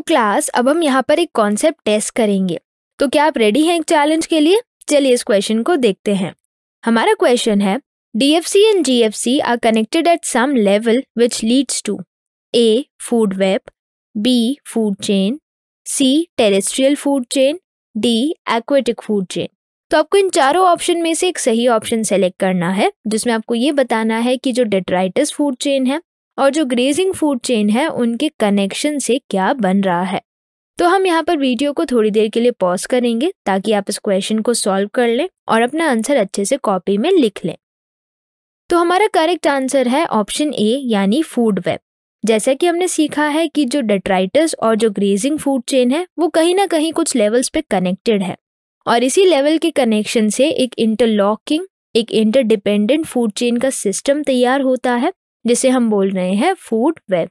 to class अब हम यहाँ पर एक कॉन्सेप्ट टेस्ट करेंगे तो क्या आप रेडी हैं एक चैलेंज के लिए चलिए इस क्वेश्चन को देखते हैं हमारा क्वेश्चन है DFC F C R connected at some level which leads to a food web B food chain C terrestrial food chain D aquatic food chain तो आपको इन चारों ऑप्शन में से एक सही ऑप्शन सेलेक्ट करना है जिसमें आपको ये बताना है कि जो डेट्राइटस फूड चेन है और जो ग्रेजिंग फूड चेन है उनके कनेक्शन से क्या बन रहा है तो हम यहाँ पर वीडियो को थोड़ी देर के लिए पॉज करेंगे ताकि आप इस क्वेश्चन को सॉल्व कर लें और अपना आंसर अच्छे से कॉपी में लिख लें तो हमारा करेक्ट आंसर है ऑप्शन ए यानी फूड वेब जैसा कि हमने सीखा है कि जो डेट्राइटस और जो ग्रेजिंग फूड चेन है वो कहीं ना कहीं कुछ लेवल्स पे कनेक्टेड है और इसी लेवल के कनेक्शन से एक इंटरलॉकिंग एक इंटरडिपेंडेंट फूड चेन का सिस्टम तैयार होता है जिसे हम बोल रहे हैं फूड वेब